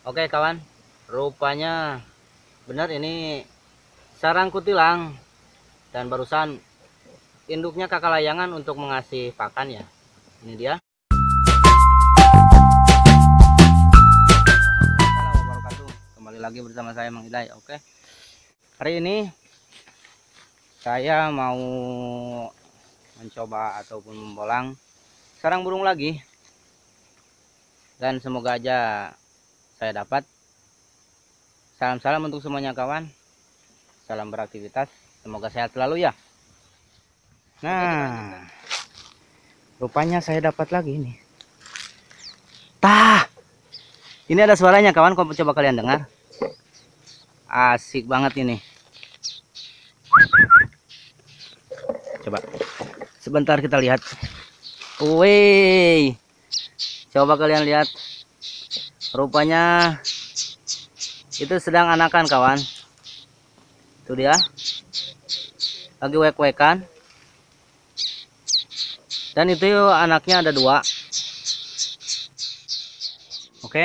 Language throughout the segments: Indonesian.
Oke kawan, rupanya benar ini sarang kutilang dan barusan induknya kakak layangan untuk mengasih pakan ya. Ini dia. Kembali lagi bersama saya Mang Hidai. Oke. Hari ini saya mau mencoba ataupun membolang sarang burung lagi. Dan semoga aja saya dapat. Salam-salam untuk semuanya kawan. Salam beraktivitas. Semoga sehat selalu ya. Nah, rupanya saya dapat lagi nih. Tah. Ini ada suaranya kawan, kau coba kalian dengar. Asik banget ini. Coba. Sebentar kita lihat. Wih. Coba kalian lihat rupanya itu sedang anakan kawan itu dia lagi wek-wekan dan itu anaknya ada dua oke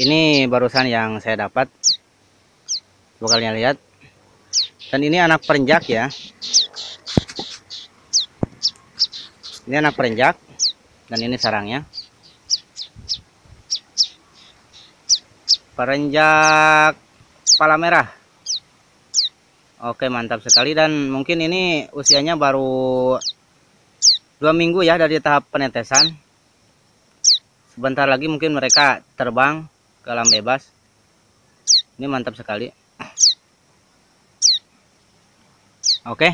ini barusan yang saya dapat bukannya lihat dan ini anak perenjak ya ini anak perenjak dan ini sarangnya perenjak pala merah oke mantap sekali dan mungkin ini usianya baru dua minggu ya dari tahap penetesan sebentar lagi mungkin mereka terbang ke alam bebas ini mantap sekali oke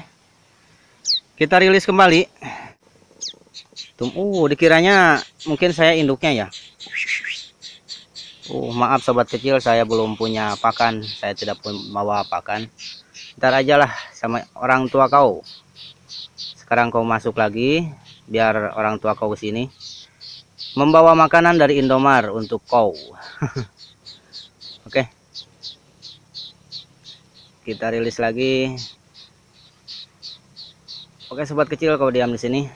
kita rilis kembali Tum, uh dikiranya mungkin saya induknya ya Oh, maaf sobat kecil, saya belum punya pakan. Saya tidak pun bawa pakan. Ntar aja lah sama orang tua kau. Sekarang kau masuk lagi, biar orang tua kau kesini. Membawa makanan dari Indomar untuk kau. Oke. Okay. Kita rilis lagi. Oke, okay, sobat kecil, kau diam di sini.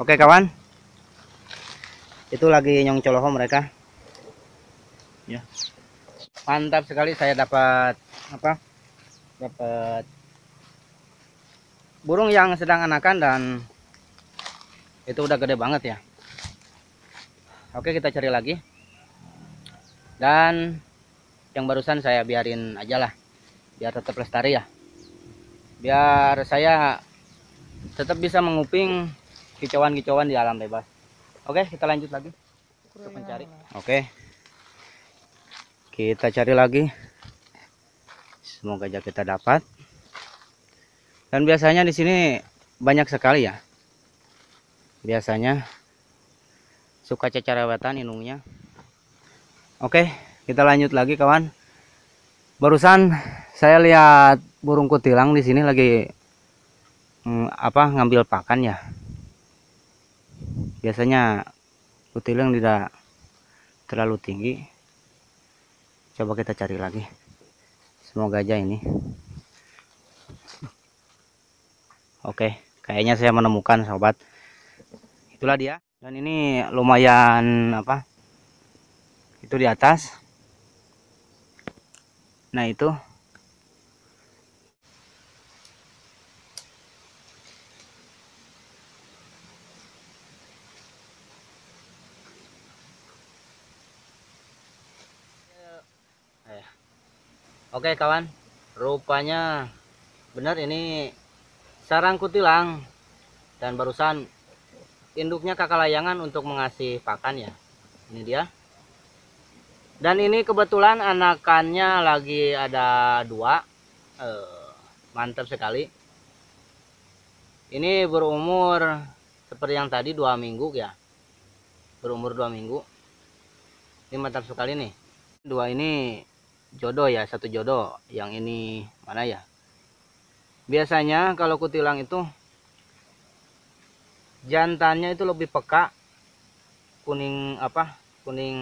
Oke, okay, kawan itu lagi nyongcoloho mereka ya mantap sekali saya dapat apa dapat burung yang sedang anakan dan itu udah gede banget ya oke kita cari lagi dan yang barusan saya biarin aja lah biar tetap lestari ya biar saya tetap bisa menguping kicauan-kicauan di alam bebas Oke, kita lanjut lagi untuk mencari. Oke. Kita cari lagi. Semoga aja kita dapat. Dan biasanya di sini banyak sekali ya. Biasanya suka cecarawatan inungnya. Oke, kita lanjut lagi kawan. Barusan saya lihat burung kutilang di sini lagi hmm, apa ngambil pakan ya biasanya yang tidak terlalu tinggi coba kita cari lagi semoga aja ini oke kayaknya saya menemukan sobat itulah dia dan ini lumayan apa itu di atas nah itu Oke kawan, rupanya benar ini sarang kutilang dan barusan induknya kakak layangan untuk mengasih pakan ya. Ini dia. Dan ini kebetulan anakannya lagi ada dua. e, eh, mantap sekali. Ini berumur seperti yang tadi dua minggu ya. Berumur dua minggu. Ini mantap sekali nih. Dua ini jodoh ya satu jodoh yang ini mana ya biasanya kalau kutilang itu jantannya itu lebih peka kuning apa kuning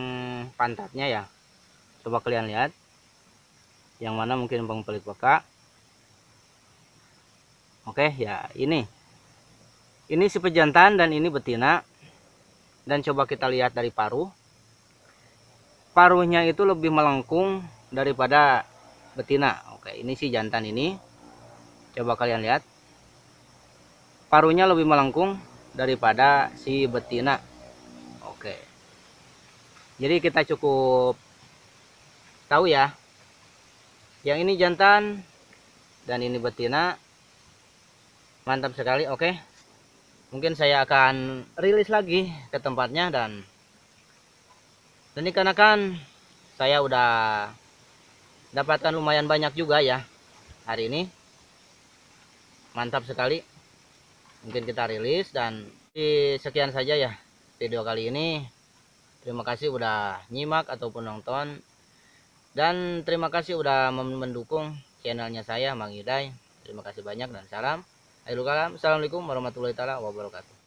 pantatnya ya coba kalian lihat yang mana mungkin bang pelit peka oke ya ini ini si pejantan dan ini betina dan coba kita lihat dari paruh paruhnya itu lebih melengkung daripada betina oke ini si jantan ini coba kalian lihat parunya lebih melengkung daripada si betina oke jadi kita cukup tahu ya yang ini jantan dan ini betina mantap sekali oke mungkin saya akan rilis lagi ke tempatnya dan dan dikarenakan saya udah dapatkan lumayan banyak juga ya hari ini mantap sekali mungkin kita rilis dan sekian saja ya video kali ini terima kasih udah nyimak ataupun nonton dan terima kasih udah mendukung channelnya saya Mang Yudai terima kasih banyak dan salam Assalamualaikum warahmatullahi wabarakatuh